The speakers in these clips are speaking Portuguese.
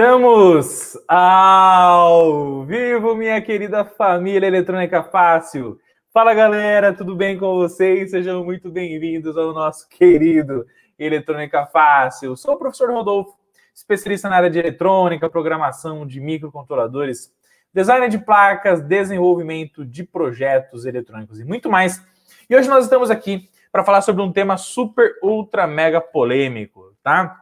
Estamos ao vivo, minha querida família Eletrônica Fácil. Fala galera, tudo bem com vocês? Sejam muito bem-vindos ao nosso querido Eletrônica Fácil. Sou o professor Rodolfo, especialista na área de eletrônica, programação de microcontroladores, design de placas, desenvolvimento de projetos eletrônicos e muito mais. E hoje nós estamos aqui para falar sobre um tema super, ultra, mega polêmico, tá?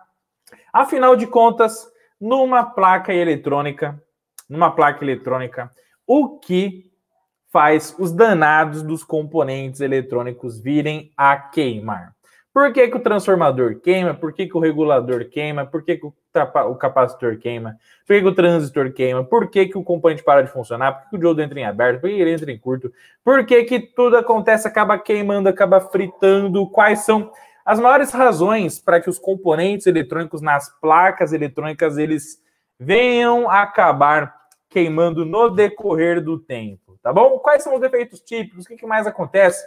Afinal de contas, numa placa eletrônica, numa placa eletrônica, o que faz os danados dos componentes eletrônicos virem a queimar. Por que, que o transformador queima? Por que, que o regulador queima? Por que, que o, o, capacitor queima? Por que, que o transistor queima? Por que, que o componente para de funcionar? Por que, que o diodo entra em aberto? Por que ele entra em curto? Por que, que tudo acontece, acaba queimando, acaba fritando? Quais são as maiores razões para que os componentes eletrônicos nas placas eletrônicas eles venham acabar queimando no decorrer do tempo, tá bom? Quais são os defeitos típicos? O que, que mais acontece?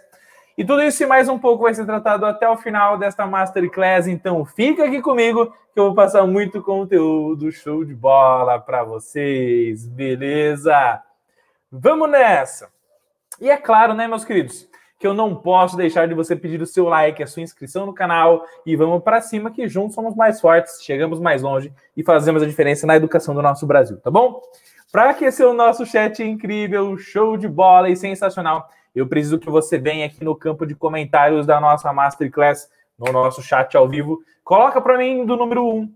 E tudo isso e mais um pouco vai ser tratado até o final desta Masterclass. Então fica aqui comigo que eu vou passar muito conteúdo show de bola para vocês, beleza? Vamos nessa! E é claro, né, meus queridos? que eu não posso deixar de você pedir o seu like, a sua inscrição no canal e vamos para cima que juntos somos mais fortes, chegamos mais longe e fazemos a diferença na educação do nosso Brasil, tá bom? Para aquecer o nosso chat incrível, show de bola e sensacional, eu preciso que você venha aqui no campo de comentários da nossa masterclass, no nosso chat ao vivo, coloca para mim do número 1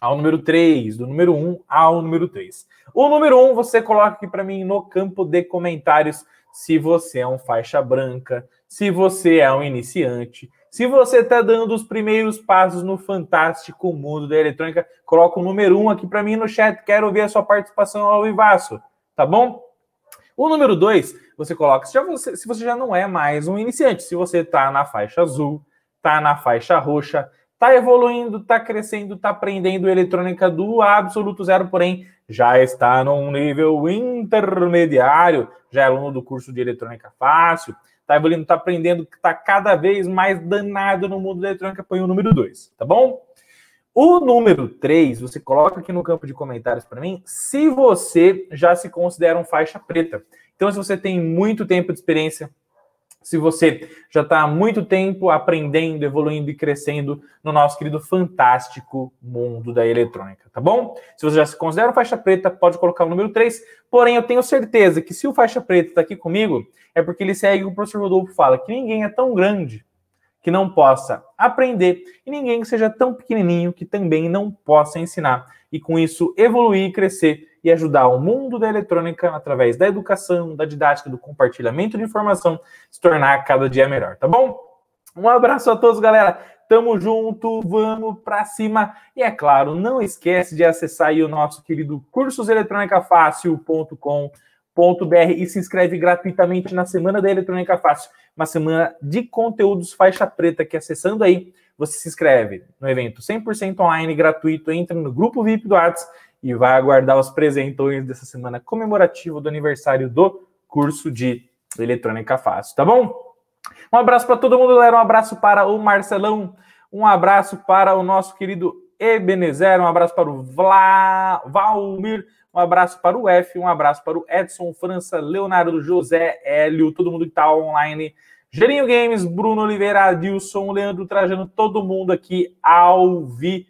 ao número 3, do número 1 ao número 3. O número 1 você coloca aqui para mim no campo de comentários se você é um faixa branca, se você é um iniciante, se você está dando os primeiros passos no fantástico mundo da eletrônica, coloca o número um aqui para mim no chat. Quero ouvir a sua participação ao Ivaço, tá bom? O número dois, você coloca se, você, se você já não é mais um iniciante, se você está na faixa azul, está na faixa roxa, Está evoluindo, está crescendo, está aprendendo eletrônica do absoluto zero, porém já está num nível intermediário, já é aluno do curso de eletrônica fácil, está evoluindo, está aprendendo, está cada vez mais danado no mundo da eletrônica, põe o número 2, tá bom? O número 3, você coloca aqui no campo de comentários para mim, se você já se considera um faixa preta. Então, se você tem muito tempo de experiência, se você já está há muito tempo aprendendo, evoluindo e crescendo no nosso querido fantástico mundo da eletrônica, tá bom? Se você já se considera um faixa preta, pode colocar o número 3. Porém, eu tenho certeza que se o faixa preta está aqui comigo, é porque ele segue o professor Rodolfo fala que ninguém é tão grande que não possa aprender e ninguém que seja tão pequenininho que também não possa ensinar e com isso evoluir, crescer e ajudar o mundo da eletrônica através da educação, da didática, do compartilhamento de informação se tornar cada dia melhor, tá bom? Um abraço a todos, galera. Tamo junto, vamos para cima. E é claro, não esquece de acessar o nosso querido cursoseleletronicafácil.com.br www.eletrônica.br e se inscreve gratuitamente na Semana da Eletrônica Fácil, uma semana de conteúdos faixa preta que acessando aí, você se inscreve no evento 100% online gratuito, entra no grupo VIP do Arts e vai aguardar os presentões dessa semana comemorativa do aniversário do curso de Eletrônica Fácil, tá bom? Um abraço para todo mundo, galera, um abraço para o Marcelão, um abraço para o nosso querido Ebenezer, um abraço para o Vla... Valmir, um abraço para o F, um abraço para o Edson, França, Leonardo, José, Hélio, todo mundo que está online. Gerinho Games, Bruno Oliveira, Adilson, Leandro Trajano, todo mundo aqui ao vivo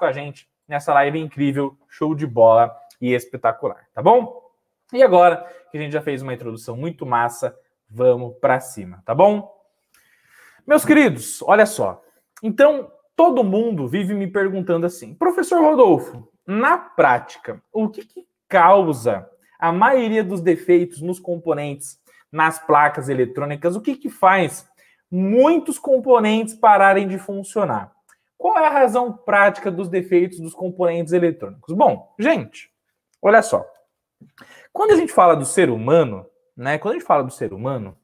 com a gente nessa live incrível, show de bola e espetacular, tá bom? E agora que a gente já fez uma introdução muito massa, vamos para cima, tá bom? Meus queridos, olha só. Então, todo mundo vive me perguntando assim: "Professor Rodolfo, na prática, o que, que causa a maioria dos defeitos nos componentes, nas placas eletrônicas? O que, que faz muitos componentes pararem de funcionar? Qual é a razão prática dos defeitos dos componentes eletrônicos? Bom, gente, olha só. Quando a gente fala do ser humano, né? Quando a gente fala do ser humano,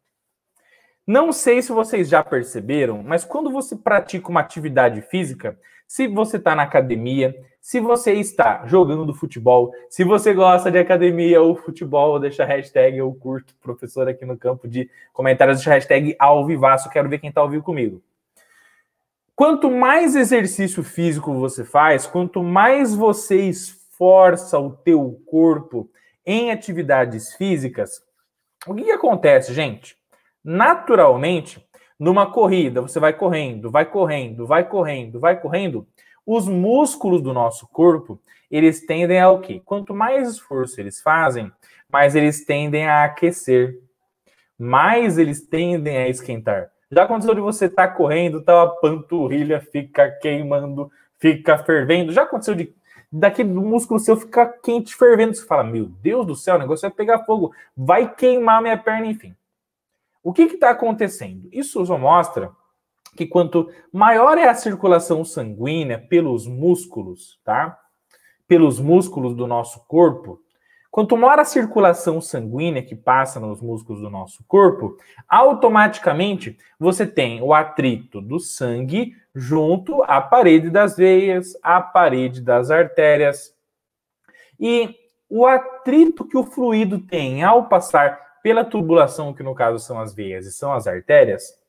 não sei se vocês já perceberam, mas quando você pratica uma atividade física, se você está na academia, se você está jogando futebol, se você gosta de academia ou futebol, deixa a hashtag eu curto professor aqui no campo de comentários, deixa a hashtag alvivaço, quero ver quem está ao vivo comigo. Quanto mais exercício físico você faz, quanto mais você esforça o teu corpo em atividades físicas, o que, que acontece, gente? Naturalmente, numa corrida, você vai correndo, vai correndo, vai correndo, vai correndo, vai correndo os músculos do nosso corpo, eles tendem ao quê? Quanto mais esforço eles fazem, mais eles tendem a aquecer, mais eles tendem a esquentar. Já aconteceu de você estar tá correndo, tal, tá, a panturrilha fica queimando, fica fervendo. Já aconteceu de daquele músculo seu ficar quente, fervendo. Você fala, meu Deus do céu, o negócio vai pegar fogo, vai queimar minha perna, enfim. O que está acontecendo? Isso só mostra que quanto maior é a circulação sanguínea pelos músculos, tá? Pelos músculos do nosso corpo, quanto maior a circulação sanguínea que passa nos músculos do nosso corpo, automaticamente você tem o atrito do sangue junto à parede das veias, à parede das artérias. E o atrito que o fluido tem ao passar pela tubulação, que no caso são as veias e são as artérias,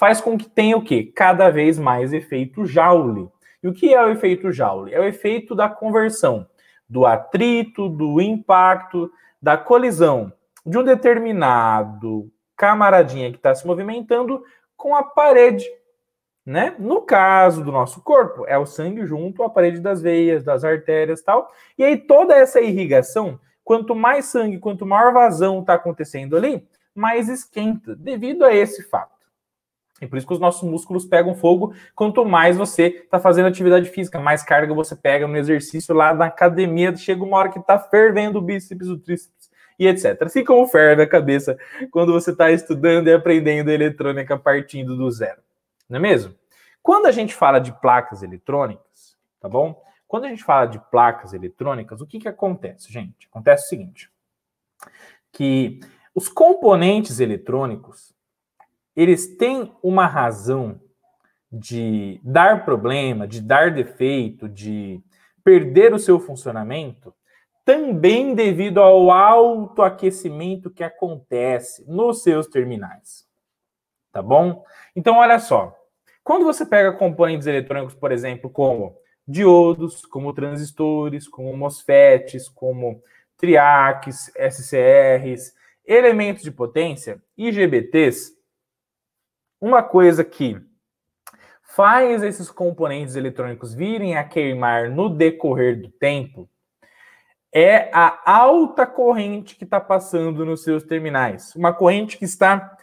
faz com que tenha o quê? Cada vez mais efeito Joule. E o que é o efeito Joule? É o efeito da conversão, do atrito, do impacto, da colisão de um determinado camaradinha que está se movimentando com a parede, né? No caso do nosso corpo, é o sangue junto à parede das veias, das artérias, tal. E aí toda essa irrigação, quanto mais sangue, quanto maior vazão está acontecendo ali, mais esquenta, devido a esse fato. E é por isso que os nossos músculos pegam fogo quanto mais você está fazendo atividade física, mais carga você pega no exercício lá na academia, chega uma hora que está fervendo o bíceps, o tríceps e etc. Assim como ferve a cabeça quando você está estudando e aprendendo eletrônica partindo do zero, não é mesmo? Quando a gente fala de placas eletrônicas, tá bom? Quando a gente fala de placas eletrônicas, o que, que acontece, gente? Acontece o seguinte, que os componentes eletrônicos, eles têm uma razão de dar problema, de dar defeito, de perder o seu funcionamento, também devido ao alto aquecimento que acontece nos seus terminais. Tá bom? Então, olha só. Quando você pega componentes eletrônicos, por exemplo, como diodos, como transistores, como MOSFETs, como triacs, SCRs, elementos de potência, IGBTs, uma coisa que faz esses componentes eletrônicos virem a queimar no decorrer do tempo é a alta corrente que está passando nos seus terminais. Uma corrente que está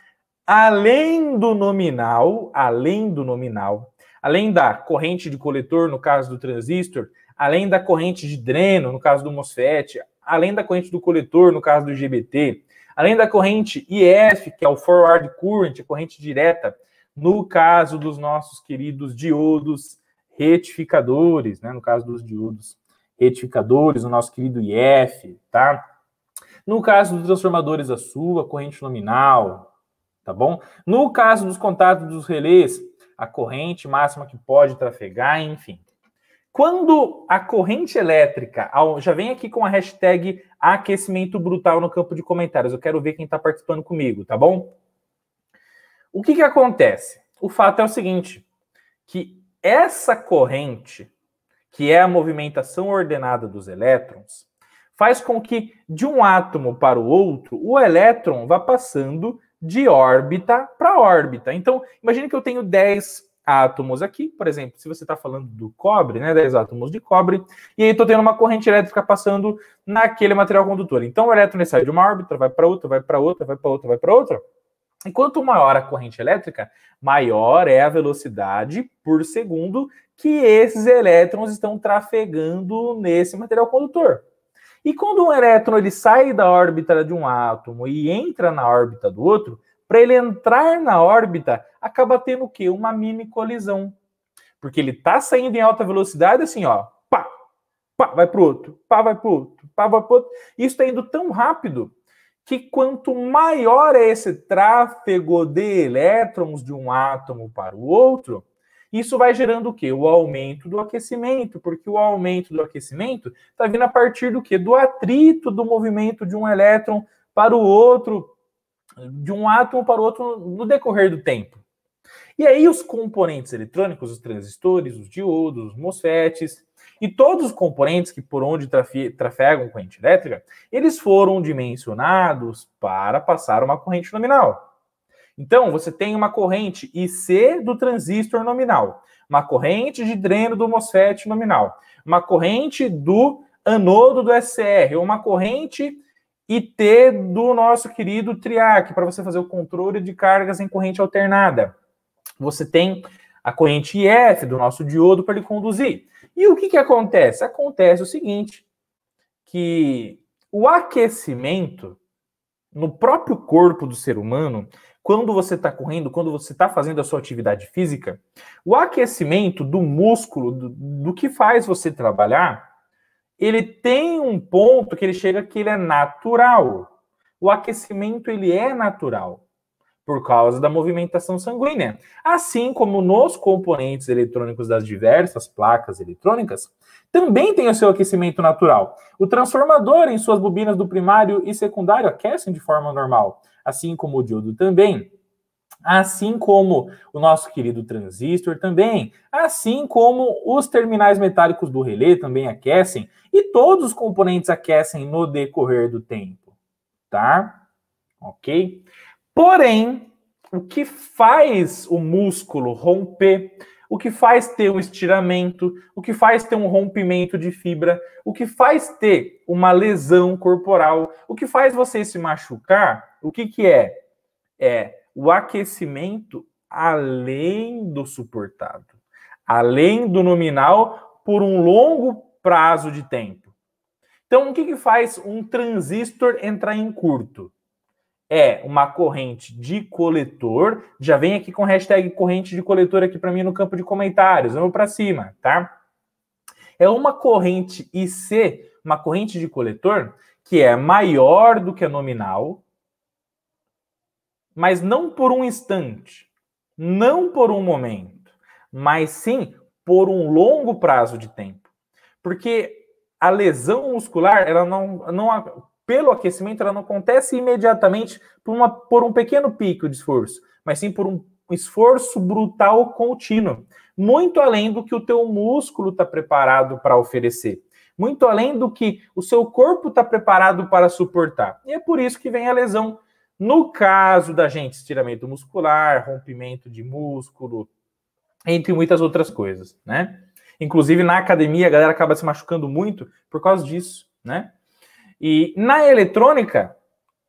além do nominal, além do nominal, além da corrente de coletor, no caso do transistor, além da corrente de dreno, no caso do MOSFET, além da corrente do coletor, no caso do GBT, Além da corrente IF, que é o forward current, a corrente direta, no caso dos nossos queridos diodos retificadores, né? No caso dos diodos retificadores, o nosso querido IF, tá? No caso dos transformadores a sua, corrente nominal, tá bom? No caso dos contatos dos relés, a corrente máxima que pode trafegar, enfim. Quando a corrente elétrica, já vem aqui com a hashtag aquecimento brutal no campo de comentários. Eu quero ver quem está participando comigo, tá bom? O que, que acontece? O fato é o seguinte: que essa corrente, que é a movimentação ordenada dos elétrons, faz com que de um átomo para o outro o elétron vá passando de órbita para órbita. Então, imagine que eu tenho 10 átomos aqui, por exemplo, se você está falando do cobre, né, 10 átomos de cobre, e aí estou tendo uma corrente elétrica passando naquele material condutor. Então o elétron sai de uma órbita, vai para outra, vai para outra, vai para outra, vai para outra. E quanto maior a corrente elétrica, maior é a velocidade por segundo que esses elétrons estão trafegando nesse material condutor. E quando um elétron ele sai da órbita de um átomo e entra na órbita do outro, para ele entrar na órbita, acaba tendo o quê? Uma mini colisão. Porque ele está saindo em alta velocidade, assim, ó, pá, pá, vai para o outro, pá, vai para o outro, pá, vai para outro. Isso está indo tão rápido que quanto maior é esse tráfego de elétrons de um átomo para o outro, isso vai gerando o quê? O aumento do aquecimento, porque o aumento do aquecimento está vindo a partir do quê? Do atrito do movimento de um elétron para o outro de um átomo para o outro no decorrer do tempo. E aí os componentes eletrônicos, os transistores, os diodos, os MOSFETs e todos os componentes que por onde trafegam corrente elétrica, eles foram dimensionados para passar uma corrente nominal. Então, você tem uma corrente IC do transistor nominal, uma corrente de dreno do MOSFET nominal, uma corrente do anodo do SR, uma corrente e ter do nosso querido TRIAC, para você fazer o controle de cargas em corrente alternada. Você tem a corrente IF do nosso diodo para ele conduzir. E o que, que acontece? Acontece o seguinte, que o aquecimento no próprio corpo do ser humano, quando você está correndo, quando você está fazendo a sua atividade física, o aquecimento do músculo, do, do que faz você trabalhar, ele tem um ponto que ele chega que ele é natural. O aquecimento ele é natural por causa da movimentação sanguínea. Assim como nos componentes eletrônicos das diversas placas eletrônicas, também tem o seu aquecimento natural. O transformador em suas bobinas do primário e secundário aquecem de forma normal, assim como o diodo também assim como o nosso querido transistor também, assim como os terminais metálicos do relé também aquecem e todos os componentes aquecem no decorrer do tempo, tá? OK? Porém, o que faz o músculo romper, o que faz ter um estiramento, o que faz ter um rompimento de fibra, o que faz ter uma lesão corporal, o que faz você se machucar, o que que é? É o aquecimento além do suportado, além do nominal por um longo prazo de tempo. Então, o que, que faz um transistor entrar em curto? É uma corrente de coletor. Já vem aqui com hashtag corrente de coletor aqui para mim no campo de comentários. Vamos para cima, tá? É uma corrente IC, uma corrente de coletor, que é maior do que a nominal, mas não por um instante, não por um momento, mas sim por um longo prazo de tempo. Porque a lesão muscular, ela não, não pelo aquecimento, ela não acontece imediatamente por, uma, por um pequeno pico de esforço, mas sim por um esforço brutal contínuo, muito além do que o teu músculo está preparado para oferecer, muito além do que o seu corpo está preparado para suportar. E é por isso que vem a lesão no caso da gente, estiramento muscular, rompimento de músculo, entre muitas outras coisas, né? Inclusive na academia a galera acaba se machucando muito por causa disso, né? E na eletrônica,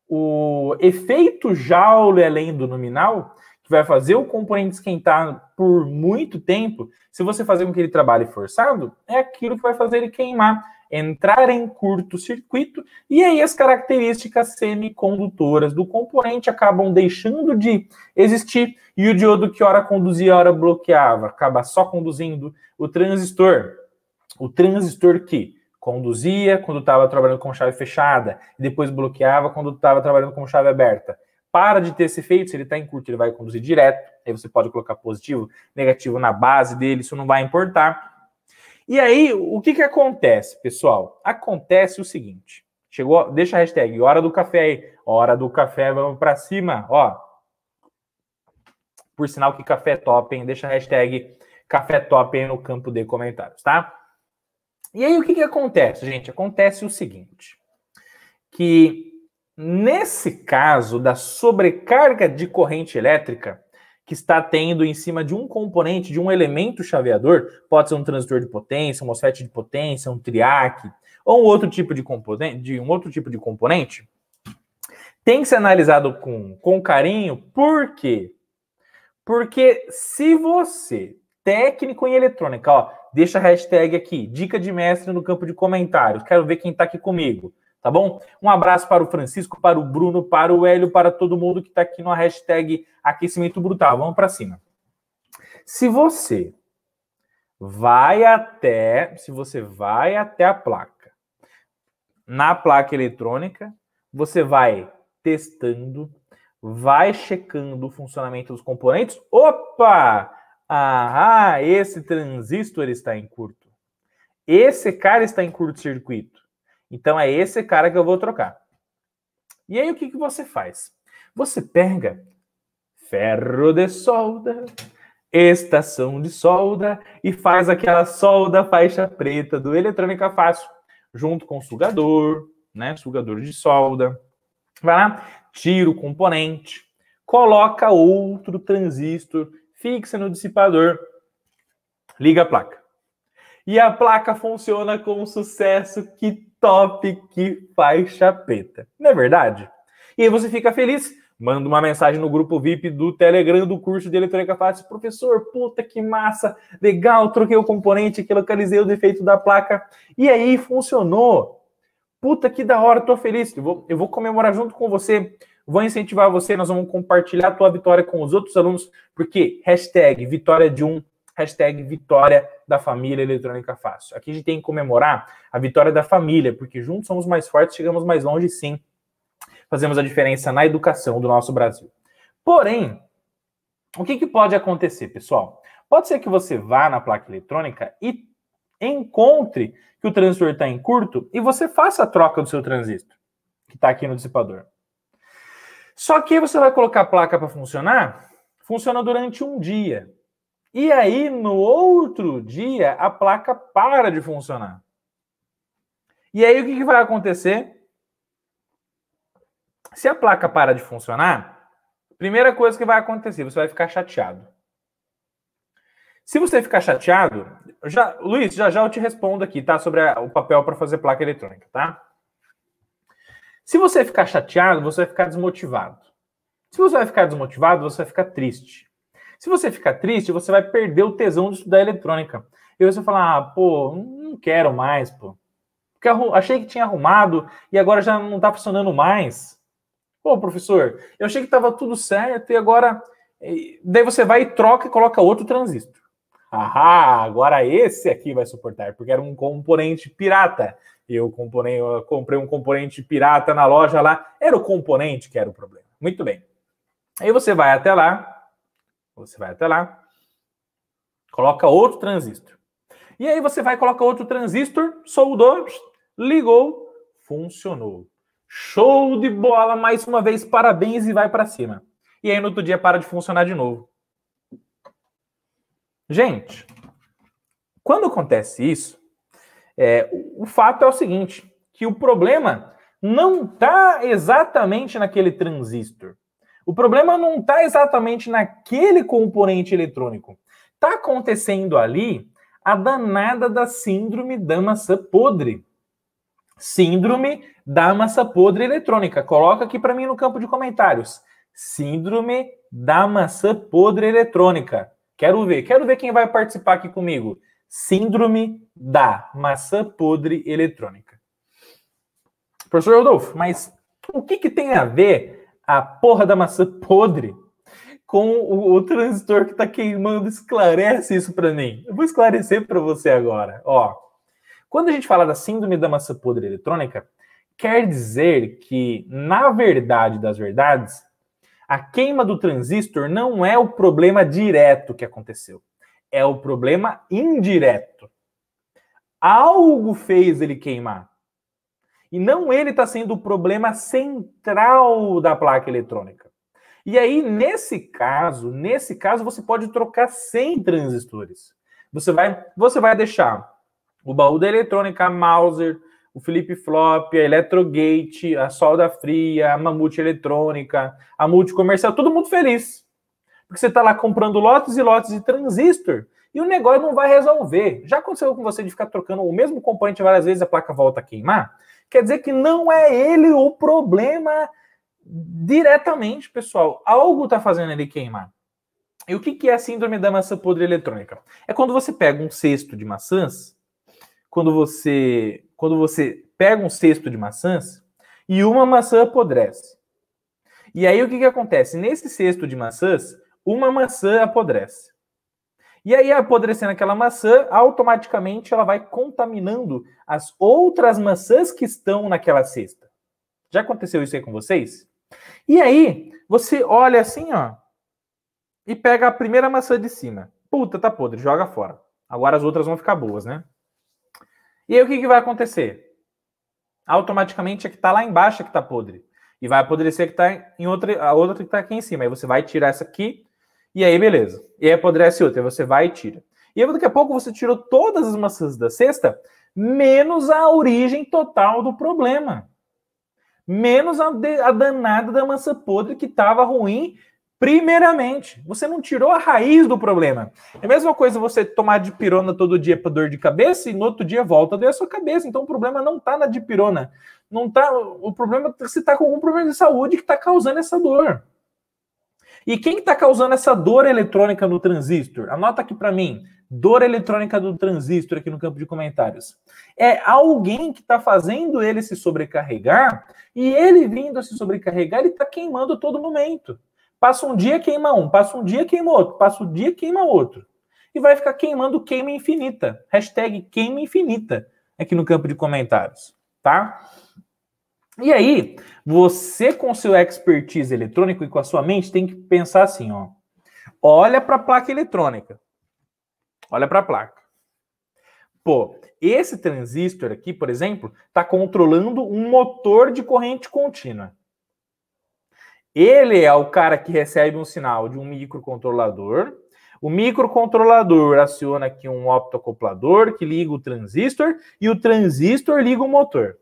o efeito Joule além do nominal, que vai fazer o componente esquentar por muito tempo, se você fazer com que ele trabalhe forçado, é aquilo que vai fazer ele queimar entrar em curto-circuito, e aí as características semicondutoras do componente acabam deixando de existir, e o diodo que hora conduzia, hora bloqueava, acaba só conduzindo o transistor. O transistor que conduzia quando estava trabalhando com chave fechada, e depois bloqueava quando estava trabalhando com chave aberta. Para de ter esse efeito, se ele está em curto, ele vai conduzir direto, aí você pode colocar positivo, negativo na base dele, isso não vai importar e aí, o que, que acontece, pessoal? Acontece o seguinte. Chegou, deixa a hashtag hora do café aí. Hora do café, vamos para cima, ó. Por sinal que café é top, hein? Deixa a hashtag café top aí no campo de comentários, tá? E aí o que que acontece, gente? Acontece o seguinte, que nesse caso da sobrecarga de corrente elétrica, que está tendo em cima de um componente, de um elemento chaveador, pode ser um transistor de potência, um MOSFET de potência, um triac ou um outro tipo de componente, de um outro tipo de componente, tem que ser analisado com, com carinho, por quê? Porque se você, técnico em eletrônica, ó, deixa a hashtag aqui, dica de mestre no campo de comentários, quero ver quem está aqui comigo tá bom? Um abraço para o Francisco, para o Bruno, para o Hélio, para todo mundo que está aqui no hashtag Aquecimento Brutal. Vamos para cima. Se você vai até, se você vai até a placa, na placa eletrônica, você vai testando, vai checando o funcionamento dos componentes. Opa! Ah, esse transistor está em curto. Esse cara está em curto-circuito. Então é esse cara que eu vou trocar. E aí o que, que você faz? Você pega ferro de solda, estação de solda e faz aquela solda faixa preta do eletrônica fácil, junto com o sugador, né? Sugador de solda. Vai lá, tira o componente, coloca outro transistor, fixa no dissipador, liga a placa. E a placa funciona com o sucesso que top que faz chapeta. Não é verdade? E aí você fica feliz, manda uma mensagem no grupo VIP do Telegram do curso de eletrônica fácil. Professor, puta que massa, legal, troquei o componente aqui, localizei o defeito da placa. E aí funcionou. Puta que da hora, tô feliz. Eu vou, eu vou comemorar junto com você. Vou incentivar você, nós vamos compartilhar a tua vitória com os outros alunos, porque hashtag vitória de um hashtag vitória da família eletrônica fácil. Aqui a gente tem que comemorar a vitória da família, porque juntos somos mais fortes, chegamos mais longe sim. Fazemos a diferença na educação do nosso Brasil. Porém, o que, que pode acontecer, pessoal? Pode ser que você vá na placa eletrônica e encontre que o transistor está em curto e você faça a troca do seu transistor, que está aqui no dissipador. Só que você vai colocar a placa para funcionar, funciona durante um dia. E aí, no outro dia, a placa para de funcionar. E aí, o que, que vai acontecer? Se a placa para de funcionar, primeira coisa que vai acontecer, você vai ficar chateado. Se você ficar chateado, já, Luiz, já já eu te respondo aqui, tá? Sobre a, o papel para fazer placa eletrônica, tá? Se você ficar chateado, você vai ficar desmotivado. Se você vai ficar desmotivado, você vai ficar triste. Se você ficar triste, você vai perder o tesão de estudar eletrônica. E você falar, ah, pô, não quero mais, pô. Porque achei que tinha arrumado e agora já não tá funcionando mais. Pô, professor, eu achei que tava tudo certo e agora. Eh, daí você vai e troca e coloca outro transistor. Ah, agora esse aqui vai suportar, porque era um componente pirata. Eu, eu comprei um componente pirata na loja lá. Era o componente que era o problema. Muito bem. Aí você vai até lá, você vai até lá, coloca outro transistor. E aí você vai coloca outro transistor, soldou, ligou, funcionou. Show de bola, mais uma vez, parabéns e vai para cima. E aí no outro dia para de funcionar de novo. Gente, quando acontece isso, é, o fato é o seguinte, que o problema não está exatamente naquele transistor. O problema não está exatamente naquele componente eletrônico. Está acontecendo ali a danada da síndrome da maçã podre. Síndrome da maçã podre eletrônica. Coloca aqui para mim no campo de comentários. Síndrome da maçã podre eletrônica. Quero ver, quero ver quem vai participar aqui comigo. Síndrome da maçã podre eletrônica. Professor Rodolfo, mas o que, que tem a ver a porra da maçã podre com o, o transistor que está queimando. Esclarece isso para mim. Eu vou esclarecer para você agora. Ó, quando a gente fala da síndrome da maçã podre eletrônica, quer dizer que, na verdade das verdades, a queima do transistor não é o problema direto que aconteceu, é o problema indireto. Algo fez ele queimar. E não ele está sendo o problema central da placa eletrônica. E aí, nesse caso, nesse caso, você pode trocar 100 transistores. Você vai, você vai deixar o baú da eletrônica, a Mauser, o flip flop, a Electrogate, a solda fria, a mamute eletrônica, a multicomercial, todo mundo feliz. Porque você está lá comprando lotes e lotes de transistor e o negócio não vai resolver. Já aconteceu com você de ficar trocando o mesmo componente várias vezes, e a placa volta a queimar? Quer dizer que não é ele o problema diretamente, pessoal. Algo está fazendo ele queimar. E o que, é a síndrome da maçã podre eletrônica? É quando você pega um cesto de maçãs, quando você, quando você pega um cesto de maçãs e uma maçã apodrece. E aí o que, que acontece? Nesse cesto de maçãs, uma maçã apodrece. E aí, apodrecendo aquela maçã, automaticamente ela vai contaminando as outras maçãs que estão naquela cesta. Já aconteceu isso aí com vocês? E aí, você olha assim, ó, e pega a primeira maçã de cima. Puta, tá podre, joga fora. Agora as outras vão ficar boas, né? E aí o que, que vai acontecer? Automaticamente é que tá lá embaixo é que tá podre. E vai apodrecer que tá em outra, a outra que tá aqui em cima. Aí você vai tirar essa aqui e aí, beleza. E aí apodrece outra, você vai e tira. E aí, daqui a pouco você tirou todas as maçãs da cesta, menos a origem total do problema. Menos a, de, a danada da maçã podre que estava ruim primeiramente. Você não tirou a raiz do problema. É a mesma coisa você tomar dipirona todo dia para dor de cabeça e no outro dia volta a doer a sua cabeça. Então o problema não está na dipirona. Não tá, o problema você está com algum problema de saúde que está causando essa dor. E quem está causando essa dor eletrônica no transistor? Anota aqui para mim. Dor eletrônica do transistor aqui no campo de comentários. É alguém que está fazendo ele se sobrecarregar e ele vindo a se sobrecarregar, ele está queimando a todo momento. Passa um dia, queima um, passa um dia, queima outro, passa um dia, queima outro. E vai ficar queimando queima infinita. Hashtag queima infinita aqui no campo de comentários, tá? E aí, você com seu expertise eletrônico e com a sua mente tem que pensar assim, ó. Olha para a placa eletrônica. Olha para a placa. Pô, esse transistor aqui, por exemplo, está controlando um motor de corrente contínua. Ele é o cara que recebe um sinal de um microcontrolador. O microcontrolador aciona aqui um optoacoplador que liga o transistor e o transistor liga o motor.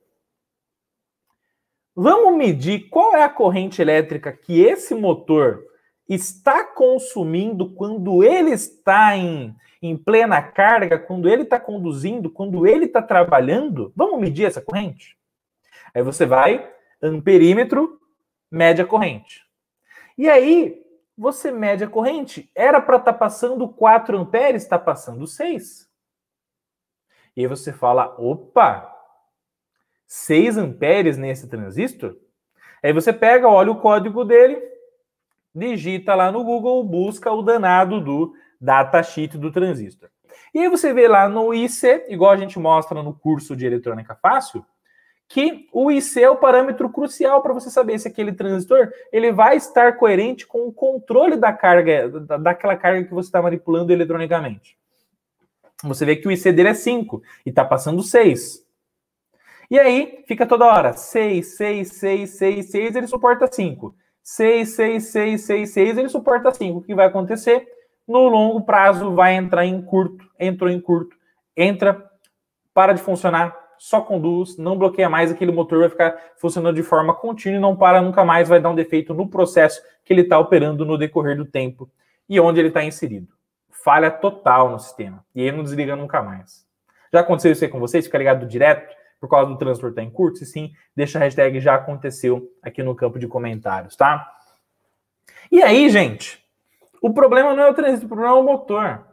Vamos medir qual é a corrente elétrica que esse motor está consumindo quando ele está em, em plena carga, quando ele está conduzindo, quando ele está trabalhando. Vamos medir essa corrente? Aí você vai, amperímetro, mede a corrente. E aí você mede a corrente. Era para estar tá passando 4 amperes, está passando 6. E aí você fala: opa, 6 amperes nesse transistor? Aí você pega, olha o código dele, digita lá no Google, busca o danado do datasheet do transistor. E aí você vê lá no IC, igual a gente mostra no curso de eletrônica fácil, que o IC é o parâmetro crucial para você saber se aquele transistor ele vai estar coerente com o controle da carga, daquela carga que você está manipulando eletronicamente. Você vê que o IC dele é 5 e está passando 6. E aí fica toda hora 6, 6, 6, 6, 6, ele suporta 5. 6, 6, 6, 6, 6, ele suporta 5. O que vai acontecer? No longo prazo vai entrar em curto, entrou em curto, entra, para de funcionar, só conduz, não bloqueia mais, aquele motor vai ficar funcionando de forma contínua e não para nunca mais, vai dar um defeito no processo que ele está operando no decorrer do tempo e onde ele está inserido. Falha total no sistema. E ele não desliga nunca mais. Já aconteceu isso aí com vocês? Fica ligado direto? por causa do transfer tá em curto. Se sim, deixa a hashtag já aconteceu aqui no campo de comentários, tá? E aí, gente, o problema não é o trânsito, o problema é o motor.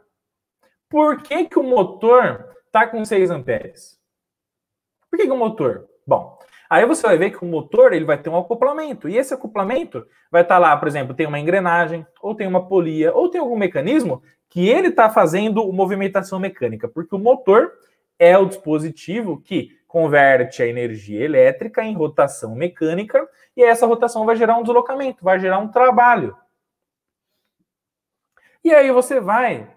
Por que, que o motor tá com 6 amperes? Por que, que o motor? Bom, Aí você vai ver que o motor ele vai ter um acoplamento. E esse acoplamento vai estar tá lá, por exemplo, tem uma engrenagem, ou tem uma polia, ou tem algum mecanismo que ele está fazendo movimentação mecânica, porque o motor é o dispositivo que converte a energia elétrica em rotação mecânica e essa rotação vai gerar um deslocamento, vai gerar um trabalho. E aí você vai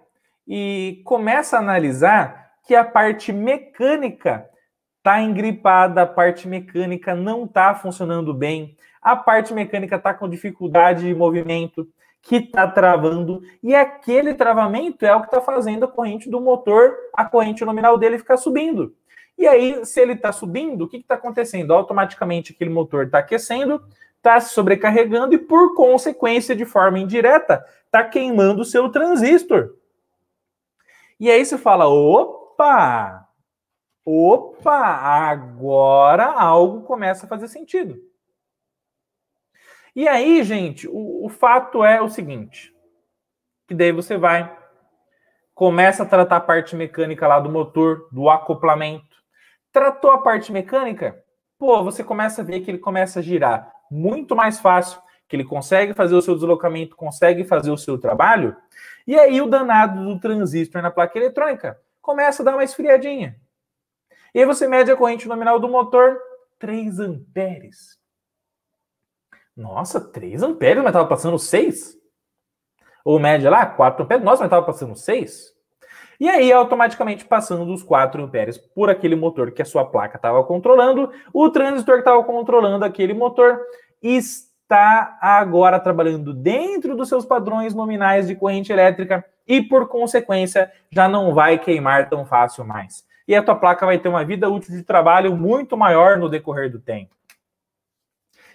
e começa a analisar que a parte mecânica está engripada, a parte mecânica não está funcionando bem, a parte mecânica está com dificuldade de movimento, que está travando, e aquele travamento é o que está fazendo a corrente do motor, a corrente nominal dele ficar subindo. E aí, se ele está subindo, o que está acontecendo? Automaticamente aquele motor está aquecendo, está se sobrecarregando e, por consequência, de forma indireta, está queimando o seu transistor. E aí você fala: opa! Opa! Agora algo começa a fazer sentido. E aí, gente, o, o fato é o seguinte: que daí você vai começa a tratar a parte mecânica lá do motor, do acoplamento. Tratou a parte mecânica? Pô, você começa a ver que ele começa a girar muito mais fácil, que ele consegue fazer o seu deslocamento, consegue fazer o seu trabalho. E aí o danado do transistor na placa eletrônica começa a dar uma esfriadinha. E aí você mede a corrente nominal do motor, 3 amperes. Nossa, 3 amperes, mas estava passando 6? Ou média lá, 4 amperes, nossa, mas estava passando 6? E aí, automaticamente passando os 4 amperes por aquele motor que a sua placa estava controlando, o transistor que estava controlando aquele motor está agora trabalhando dentro dos seus padrões nominais de corrente elétrica e, por consequência, já não vai queimar tão fácil mais. E a tua placa vai ter uma vida útil de trabalho muito maior no decorrer do tempo.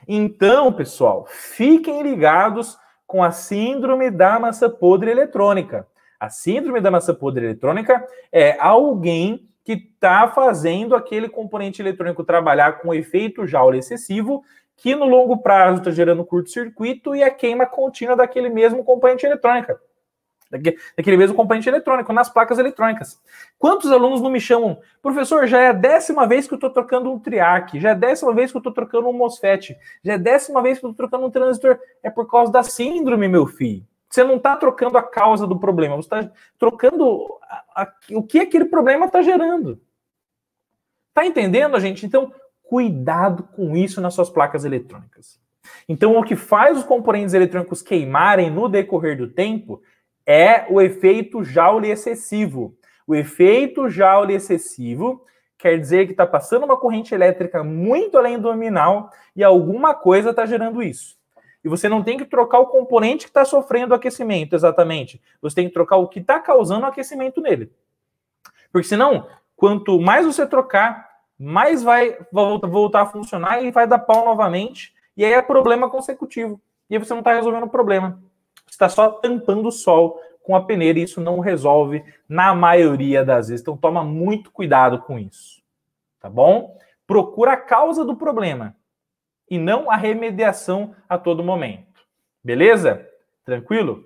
Então, pessoal, fiquem ligados com a síndrome da massa podre eletrônica. A síndrome da maçã podre eletrônica é alguém que está fazendo aquele componente eletrônico trabalhar com efeito Joule excessivo, que no longo prazo está gerando curto-circuito e a é queima contínua daquele mesmo componente eletrônico. Daquele mesmo componente eletrônico, nas placas eletrônicas. Quantos alunos não me chamam? Professor, já é a décima vez que eu estou trocando um triac, já é a décima vez que eu estou trocando um MOSFET, já é a décima vez que eu estou trocando um transistor. É por causa da síndrome, meu filho. Você não está trocando a causa do problema, você está trocando a, a, o que aquele problema está gerando. Tá entendendo, gente? Então, cuidado com isso nas suas placas eletrônicas. Então, o que faz os componentes eletrônicos queimarem no decorrer do tempo é o efeito Joule excessivo. O efeito Joule excessivo quer dizer que está passando uma corrente elétrica muito além do nominal e alguma coisa está gerando isso. E você não tem que trocar o componente que está sofrendo o aquecimento, exatamente. Você tem que trocar o que está causando o aquecimento nele. Porque senão, quanto mais você trocar, mais vai voltar a funcionar e vai dar pau novamente. E aí é problema consecutivo. E aí você não está resolvendo o problema. Você está só tampando o sol com a peneira e isso não resolve na maioria das vezes. Então toma muito cuidado com isso. Tá bom? Procura a causa do problema e não a remediação a todo momento. Beleza? Tranquilo?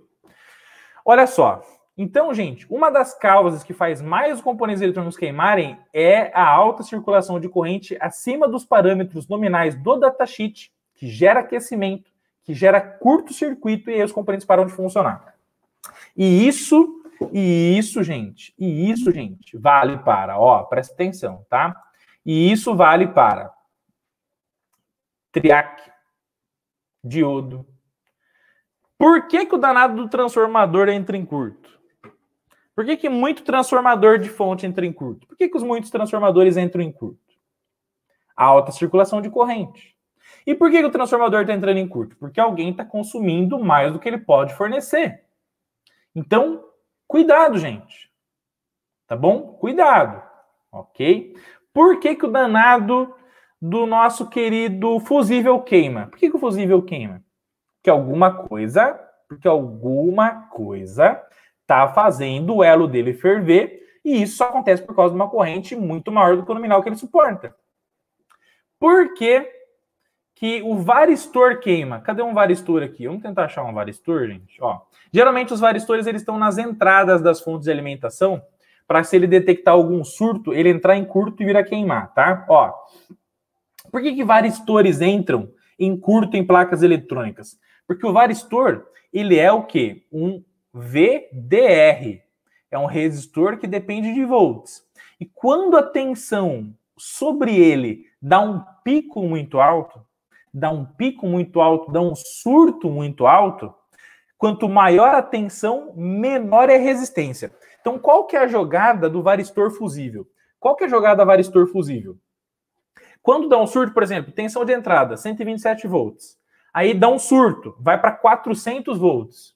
Olha só. Então, gente, uma das causas que faz mais os componentes eletrônicos queimarem é a alta circulação de corrente acima dos parâmetros nominais do datasheet, que gera aquecimento, que gera curto-circuito e aí os componentes param de funcionar. E isso, e isso, gente, e isso, gente, vale para, ó, presta atenção, tá? E isso vale para triac, diodo. Por que, que o danado do transformador entra em curto? Por que, que muito transformador de fonte entra em curto? Por que, que os muitos transformadores entram em curto? A alta circulação de corrente. E por que, que o transformador está entrando em curto? Porque alguém está consumindo mais do que ele pode fornecer. Então, cuidado, gente. Tá bom? Cuidado. Ok? Por que, que o danado do nosso querido fusível queima. Por que, que o fusível queima? Porque alguma coisa, porque alguma coisa está fazendo o elo dele ferver, e isso só acontece por causa de uma corrente muito maior do que o nominal que ele suporta. Por que, que o varistor queima? Cadê um varistor aqui? Vamos tentar achar um varistor, gente. Ó, geralmente os varistores eles estão nas entradas das fontes de alimentação, para se ele detectar algum surto, ele entrar em curto e vir a queimar, tá? Ó, por que, que varistores entram em curto em placas eletrônicas? Porque o varistor, ele é o quê? Um VDR. É um resistor que depende de volts. E quando a tensão sobre ele dá um pico muito alto, dá um pico muito alto, dá um surto muito alto, quanto maior a tensão, menor é a resistência. Então, qual que é a jogada do varistor fusível? Qual que é a jogada do varistor fusível? Quando dá um surto, por exemplo, tensão de entrada, 127 volts. Aí dá um surto, vai para 400 volts.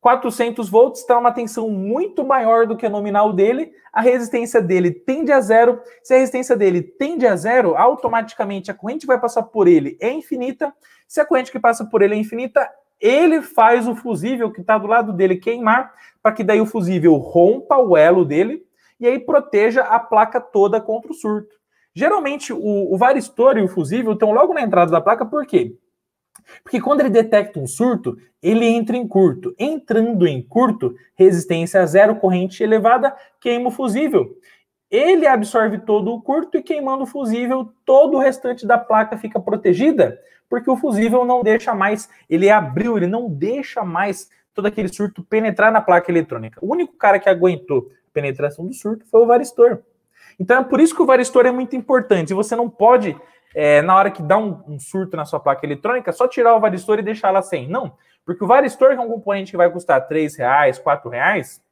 400 volts está uma tensão muito maior do que a nominal dele, a resistência dele tende a zero. Se a resistência dele tende a zero, automaticamente a corrente que vai passar por ele é infinita. Se a corrente que passa por ele é infinita, ele faz o fusível que está do lado dele queimar, para que daí o fusível rompa o elo dele e aí proteja a placa toda contra o surto. Geralmente, o, o varistor e o fusível estão logo na entrada da placa, por quê? Porque quando ele detecta um surto, ele entra em curto. Entrando em curto, resistência a zero, corrente elevada, queima o fusível. Ele absorve todo o curto e queimando o fusível, todo o restante da placa fica protegida, porque o fusível não deixa mais, ele abriu, ele não deixa mais todo aquele surto penetrar na placa eletrônica. O único cara que aguentou a penetração do surto foi o varistor. Então é por isso que o varistor é muito importante. E você não pode, é, na hora que dá um, um, surto na sua placa eletrônica, só tirar o varistor e deixar ela sem. Não, porque o varistor, que é um componente que vai custar R$ reais, R$ reais,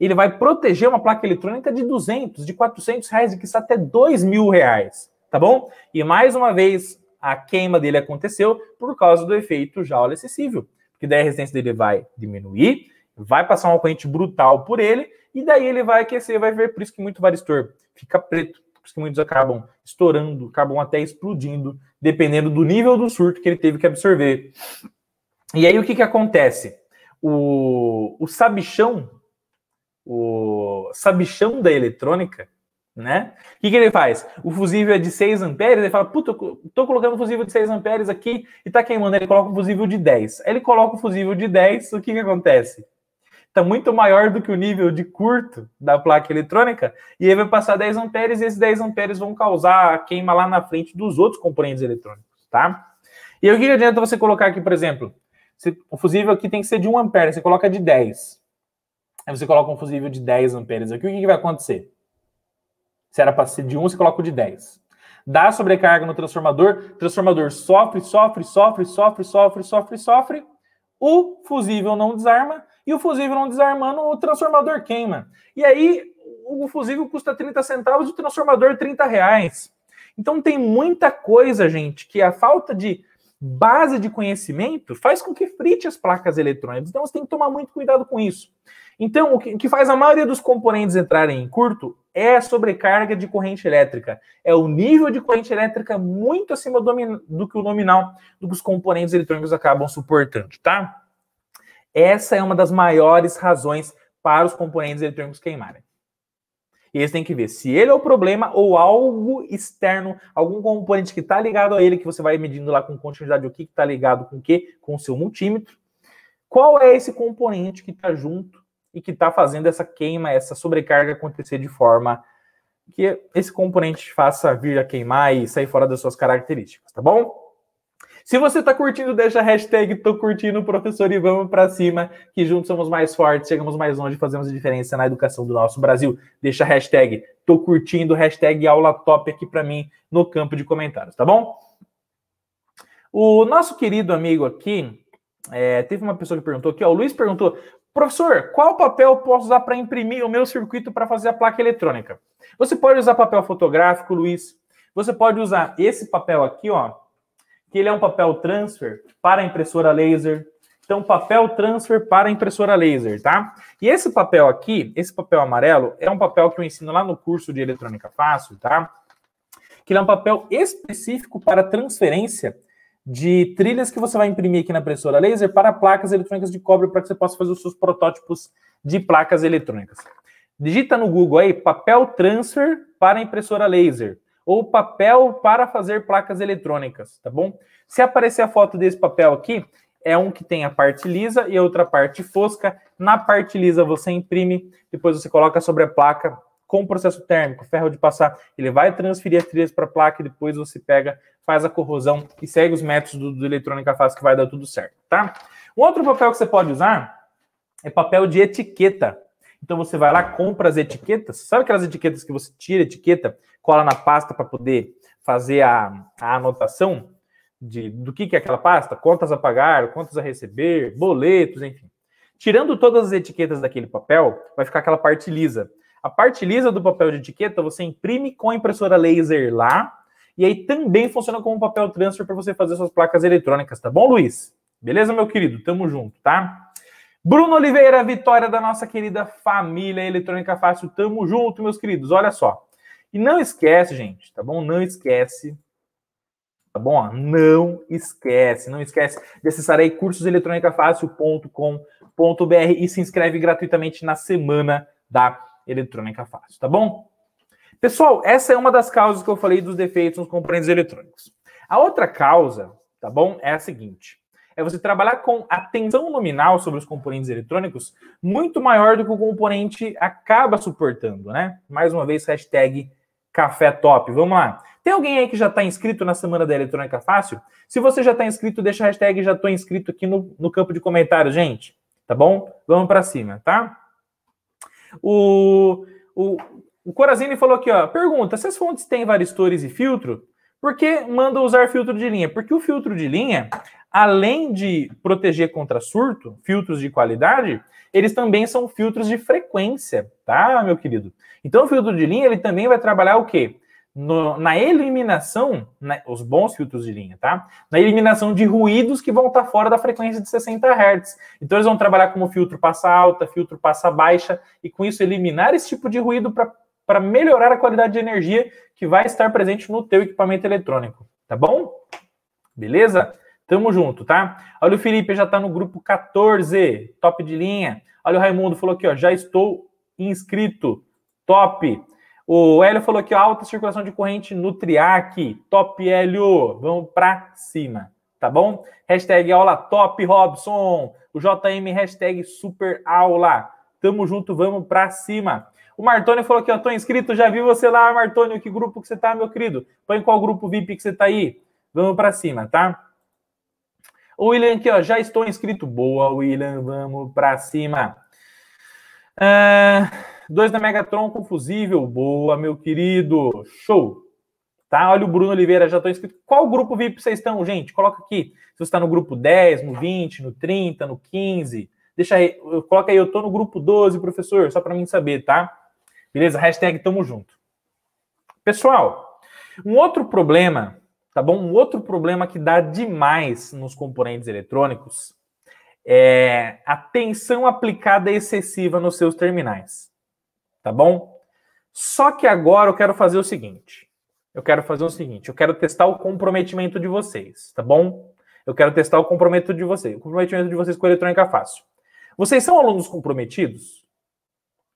ele vai proteger uma placa eletrônica de 200, de 400 reais, e que está até 2 mil reais, tá bom? E mais uma vez, a queima dele aconteceu por causa do efeito Joule acessível, porque daí a resistência dele vai diminuir, vai passar uma corrente brutal por ele, e daí ele vai aquecer, vai ver, por isso que muito varistor fica preto, por isso que muitos acabam estourando, acabam até explodindo, dependendo do nível do surto que ele teve que absorver. E aí o que, que acontece? O, o sabichão, o sabichão da eletrônica, né? O que, que, ele faz? O fusível é de 6 amperes, ele fala, puta, tô colocando um fusível de 6 amperes aqui e tá queimando, ele coloca um fusível de 10. Aí ele coloca o um fusível de 10, o que que acontece? está muito maior do que o nível de curto da placa eletrônica, e aí vai passar 10 amperes, e esses 10 amperes vão causar a queima lá na frente dos outros componentes eletrônicos, tá? E aí, o que adianta você colocar aqui, por exemplo, o fusível aqui tem que ser de 1 ampere, você coloca de 10. Aí você coloca um fusível de 10 amperes aqui, o que, que vai acontecer? Se era para ser de 1, você coloca o de 10 dá sobrecarga no transformador, transformador sofre, sofre, sofre, sofre, sofre, sofre, sofre. O fusível não desarma, e o fusível não desarmando, o transformador queima. E aí o fusível custa 30 centavos e o transformador 30 reais. Então tem muita coisa, gente, que a falta de base de conhecimento faz com que frite as placas eletrônicas. Então você tem que tomar muito cuidado com isso. Então, o que faz a maioria dos componentes entrarem em curto é a sobrecarga de corrente elétrica. É o nível de corrente elétrica muito acima do, do que o nominal do que os componentes eletrônicos acabam suportando, tá? Essa é uma das maiores razões para os componentes eletrônicos queimarem. E eles têm que ver se ele é o problema ou algo externo, algum componente que está ligado a ele, que você vai medindo lá com continuidade o que está ligado com o que, com o seu multímetro. Qual é esse componente que está junto e que está fazendo essa queima, essa sobrecarga acontecer de forma que esse componente faça vir a queimar e sair fora das suas características, tá bom? Se você está curtindo, deixa a hashtag Tô Curtindo, professor, e vamos para cima, que juntos somos mais fortes, chegamos mais longe, fazemos a diferença na educação do nosso Brasil. Deixa a hashtag Tô Curtindo, hashtag aula top aqui para mim no campo de comentários, tá bom? O nosso querido amigo aqui, é, teve uma pessoa que perguntou aqui, ó, o Luiz perguntou, Professor, qual papel posso usar para imprimir o meu circuito para fazer a placa eletrônica? Você pode usar papel fotográfico, Luiz. Você pode usar esse papel aqui, ó, que ele é um papel transfer para impressora laser. Então, papel transfer para impressora laser, tá? E esse papel aqui, esse papel amarelo, é um papel que eu ensino lá no curso de eletrônica fácil, tá? Que ele é um papel específico para transferência de trilhas que você vai imprimir aqui na impressora laser para placas eletrônicas de cobre para que você possa fazer os seus protótipos de placas eletrônicas. Digita no Google aí papel transfer para impressora laser ou papel para fazer placas eletrônicas, tá bom? Se aparecer a foto desse papel aqui, é um que tem a parte lisa e a outra parte fosca. Na parte lisa você imprime, depois você coloca sobre a placa com o processo térmico, ferro de passar, ele vai transferir as trilhas para a placa e depois você pega, faz a corrosão e segue os métodos do, do eletrônica fácil que vai dar tudo certo, tá? Um outro papel que você pode usar é papel de etiqueta. Então você vai lá, compra as etiquetas. Sabe aquelas etiquetas que você tira a etiqueta, cola na pasta para poder fazer a, a anotação de, do que, que é aquela pasta? Contas a pagar, contas a receber, boletos, enfim. Tirando todas as etiquetas daquele papel, vai ficar aquela parte lisa. A parte lisa do papel de etiqueta você imprime com a impressora laser lá. E aí também funciona como papel transfer para você fazer suas placas eletrônicas, tá bom, Luiz? Beleza, meu querido? Tamo junto, tá? Bruno Oliveira, vitória da nossa querida família Eletrônica Fácil. Tamo junto, meus queridos. Olha só. E não esquece, gente, tá bom? Não esquece. Tá bom? Não esquece, não esquece de acessar aí cursoseletronicafácil.com.br e se inscreve gratuitamente na semana da Eletrônica Fácil, tá bom? Pessoal, essa é uma das causas que eu falei dos defeitos nos componentes eletrônicos. A outra causa, tá bom? É a seguinte é você trabalhar com a tensão nominal sobre os componentes eletrônicos muito maior do que o componente acaba suportando, né? Mais uma vez, hashtag Café Top. Vamos lá. Tem alguém aí que já está inscrito na Semana da Eletrônica Fácil? Se você já está inscrito, deixa a hashtag já estou inscrito aqui no, no campo de comentários, gente. Tá bom? Vamos para cima, tá? O, o, o falou aqui, ó. Pergunta, se as fontes têm varistores e filtro, por que manda usar filtro de linha? Porque o filtro de linha, além de proteger contra surto, filtros de qualidade, eles também são filtros de frequência, tá, meu querido? Então, o filtro de linha, ele também vai trabalhar o quê? No, na eliminação, os bons filtros de linha, tá? Na eliminação de ruídos que vão estar tá fora da frequência de 60 Hz. Então, eles vão trabalhar como filtro passa alta, filtro passa baixa, e com isso eliminar esse tipo de ruído para melhorar a qualidade de energia que vai estar presente no teu equipamento eletrônico, tá bom? Beleza? Tamo junto, tá? Olha o Felipe, já tá no grupo 14, top de linha. Olha o Raimundo, falou aqui, ó, já estou inscrito, top. O Hélio falou aqui, ó, alta circulação de corrente no Triac, top Hélio, vamos pra cima, tá bom? Hashtag aula top, Robson. O JM, hashtag super aula. Tamo junto, vamos pra cima. O Martônio falou aqui, ó, tô inscrito, já vi você lá, Martônio, que grupo que você tá, meu querido? Põe qual grupo VIP que você tá aí? Vamos pra cima, tá? O William aqui, ó, já estou inscrito. Boa, William, vamos para cima. É, dois da Megatron confusível. Boa, meu querido. Show. Tá? Olha o Bruno Oliveira, já estou inscrito. Qual grupo VIP vocês estão, gente? Coloca aqui. Se você está no grupo 10, no 20, no 30, no 15. Deixa aí, coloca aí, eu estou no grupo 12, professor, só para mim saber, tá? Beleza? Hashtag tamo junto. Pessoal, um outro problema tá bom? Um outro problema que dá demais nos componentes eletrônicos é a tensão aplicada excessiva nos seus terminais, tá bom? Só que agora eu quero fazer o seguinte. Eu quero fazer o seguinte, eu quero testar o comprometimento de vocês, tá bom? Eu quero testar o comprometimento de vocês, o comprometimento de vocês com a eletrônica fácil. Vocês são alunos comprometidos?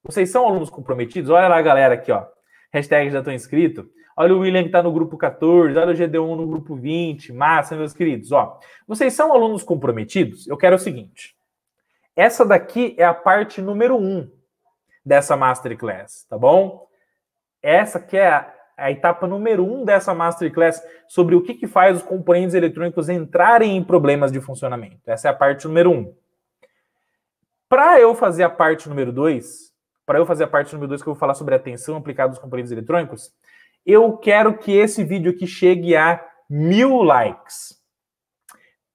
Vocês são alunos comprometidos? Olha lá, galera, aqui, ó. Hashtag já estão inscrito. Olha o William que está no grupo 14, olha o GD1 no grupo 20. Massa, meus queridos. Ó, vocês são alunos comprometidos? Eu quero o seguinte. Essa daqui é a parte número 1 um dessa Masterclass, tá bom? Essa que é a, a etapa número 1 um dessa Masterclass sobre o que, que faz os componentes eletrônicos entrarem em problemas de funcionamento. Essa é a parte número 1. Um. Para eu fazer a parte número 2, para eu fazer a parte número 2 que eu vou falar sobre a tensão aplicada aos componentes eletrônicos, eu quero que esse vídeo aqui chegue a mil likes.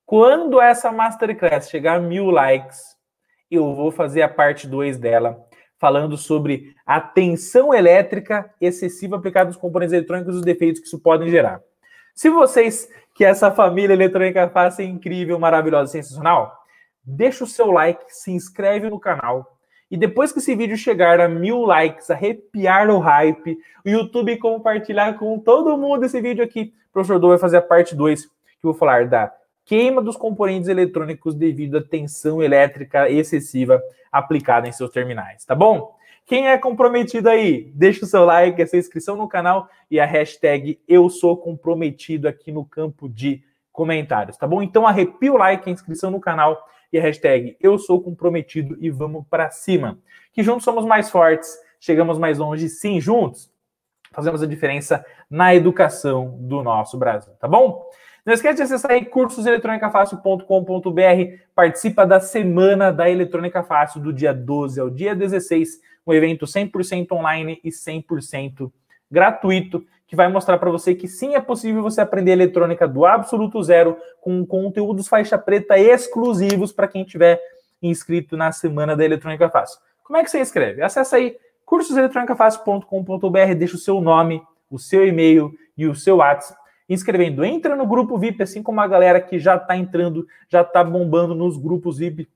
Quando essa Masterclass chegar a mil likes, eu vou fazer a parte 2 dela, falando sobre a tensão elétrica excessiva aplicada nos componentes eletrônicos e os defeitos que isso pode gerar. Se vocês que essa família eletrônica faça incrível, maravilhosa, sensacional, deixa o seu like, se inscreve no canal, e depois que esse vídeo chegar a mil likes, arrepiar o hype, o YouTube compartilhar com todo mundo esse vídeo aqui, o professor Dou vai fazer a parte 2, que eu vou falar da queima dos componentes eletrônicos devido à tensão elétrica excessiva aplicada em seus terminais, tá bom? Quem é comprometido aí? Deixa o seu like, essa inscrição no canal e a hashtag Eu Sou Comprometido aqui no campo de comentários, tá bom? Então arrepia o like, a inscrição no canal e a hashtag Eu Sou Comprometido e vamos para cima. Que juntos somos mais fortes, chegamos mais longe, sim, juntos fazemos a diferença na educação do nosso Brasil, tá bom? Não esquece de acessar aí cursoseletronicafácil.com.br, participa da Semana da Eletrônica Fácil, do dia 12 ao dia 16, um evento 100% online e 100% gratuito, que vai mostrar para você que sim é possível você aprender eletrônica do absoluto zero com conteúdos faixa preta exclusivos para quem tiver inscrito na semana da Eletrônica Fácil. Como é que você escreve? Acesse aí cursoseletronicafácil.com.br, deixa o seu nome, o seu e-mail e o seu WhatsApp inscrevendo. Entra no grupo VIP, assim como a galera que já está entrando, já está bombando nos grupos VIP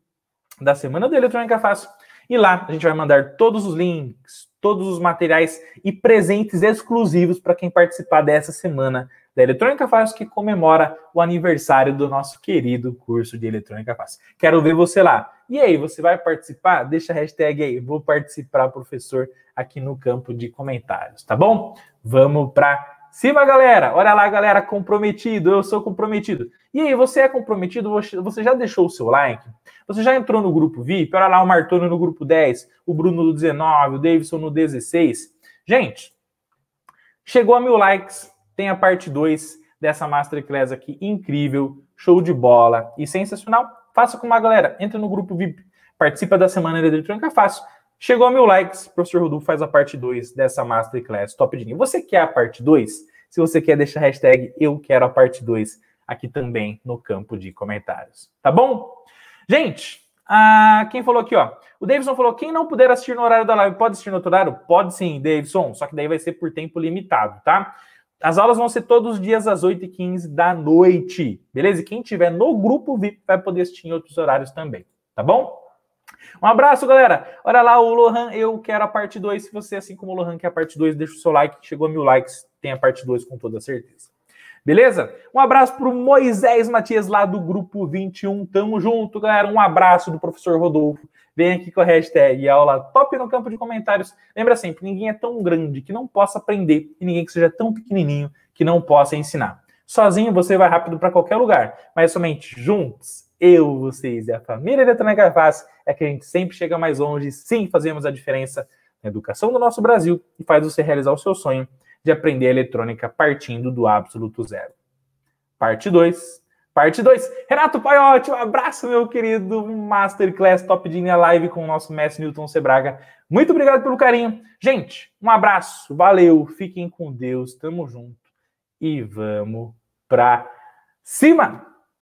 da Semana da Eletrônica Fácil. E lá a gente vai mandar todos os links, todos os materiais e presentes exclusivos para quem participar dessa semana da Eletrônica Fácil, que comemora o aniversário do nosso querido curso de Eletrônica Fácil. Quero ver você lá. E aí, você vai participar? Deixa a hashtag aí, vou participar, professor, aqui no campo de comentários, tá bom? Vamos para Cima, galera! Olha lá, galera, comprometido, eu sou comprometido. E aí, você é comprometido? Você já deixou o seu like? Você já entrou no grupo VIP? Olha lá o Martônio no grupo 10, o Bruno no 19, o Davidson no 16. Gente, chegou a mil likes, tem a parte 2 dessa Masterclass aqui, incrível, show de bola e sensacional. Faça com uma galera, entre no grupo VIP, participa da Semana Eletrônica Fácil Chegou a mil likes, professor Rodolfo faz a parte 2 dessa Masterclass Top de Linha. Você quer a parte 2? Se você quer, deixa a hashtag Eu Quero a Parte 2 aqui também no campo de comentários. Tá bom? Gente, a quem falou aqui, ó? O Davidson falou: quem não puder assistir no horário da live, pode assistir no outro horário? Pode sim, Davidson, só que daí vai ser por tempo limitado, tá? As aulas vão ser todos os dias às 8h15 da noite, beleza? E quem tiver no grupo VIP vai poder assistir em outros horários também, tá bom? Um abraço, galera. Olha lá, o Lohan, eu quero a parte 2. Se você, assim como o Lohan, quer a parte 2, deixa o seu like. Chegou a mil likes, tem a parte 2 com toda certeza. Beleza? Um abraço para Moisés Matias, lá do Grupo 21. Tamo junto, galera. Um abraço do professor Rodolfo. Vem aqui com a hashtag aula top no campo de comentários. Lembra sempre, ninguém é tão grande que não possa aprender e ninguém que seja tão pequenininho que não possa ensinar. Sozinho você vai rápido para qualquer lugar, mas somente juntos eu, vocês e a família Eletrônica Carvaz é que a gente sempre chega mais longe, sim, fazemos a diferença na educação do nosso Brasil e faz você realizar o seu sonho de aprender eletrônica partindo do absoluto zero. Parte 2. Parte 2. Renato Paiotti, um abraço, meu querido. Masterclass Top de linha live com o nosso mestre Newton Sebraga. Muito obrigado pelo carinho. Gente, um abraço, valeu, fiquem com Deus, tamo junto e vamos pra cima!